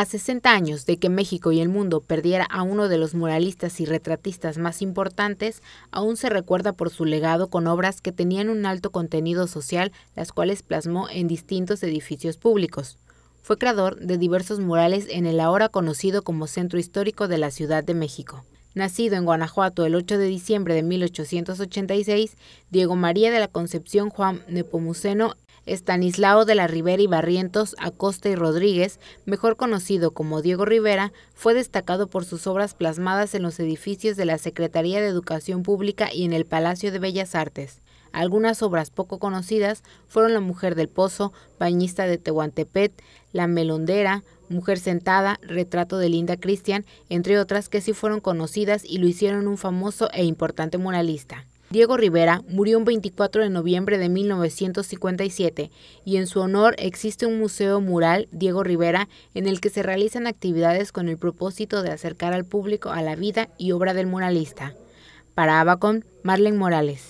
A 60 años de que México y el mundo perdiera a uno de los muralistas y retratistas más importantes, aún se recuerda por su legado con obras que tenían un alto contenido social, las cuales plasmó en distintos edificios públicos. Fue creador de diversos murales en el ahora conocido como Centro Histórico de la Ciudad de México. Nacido en Guanajuato el 8 de diciembre de 1886, Diego María de la Concepción Juan Nepomuceno Estanislao de la Rivera y Barrientos Acosta y Rodríguez, mejor conocido como Diego Rivera, fue destacado por sus obras plasmadas en los edificios de la Secretaría de Educación Pública y en el Palacio de Bellas Artes. Algunas obras poco conocidas fueron La Mujer del Pozo, Bañista de Tehuantepec, La Melondera, Mujer Sentada, Retrato de Linda Cristian, entre otras que sí fueron conocidas y lo hicieron un famoso e importante muralista. Diego Rivera murió el 24 de noviembre de 1957 y en su honor existe un museo mural Diego Rivera en el que se realizan actividades con el propósito de acercar al público a la vida y obra del muralista. Para Abacon, Marlene Morales.